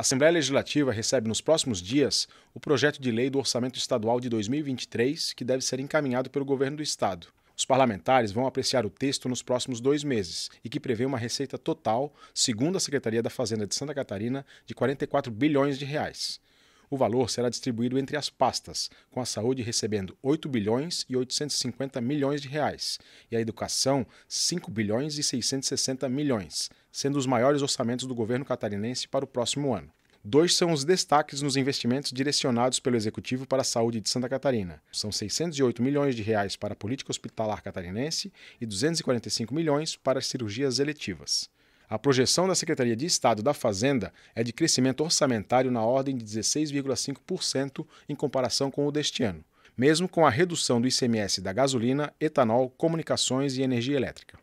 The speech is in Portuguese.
A Assembleia Legislativa recebe nos próximos dias o projeto de lei do Orçamento Estadual de 2023, que deve ser encaminhado pelo governo do Estado. Os parlamentares vão apreciar o texto nos próximos dois meses e que prevê uma receita total, segundo a Secretaria da Fazenda de Santa Catarina, de 44 bilhões de reais. O valor será distribuído entre as pastas, com a saúde recebendo 8 bilhões e 850 milhões de reais e a educação 5 bilhões e 660 milhões, sendo os maiores orçamentos do governo catarinense para o próximo ano. Dois são os destaques nos investimentos direcionados pelo executivo para a saúde de Santa Catarina. São 608 milhões de reais para a política hospitalar catarinense e 245 milhões para cirurgias eletivas. A projeção da Secretaria de Estado da Fazenda é de crescimento orçamentário na ordem de 16,5% em comparação com o deste ano, mesmo com a redução do ICMS da gasolina, etanol, comunicações e energia elétrica.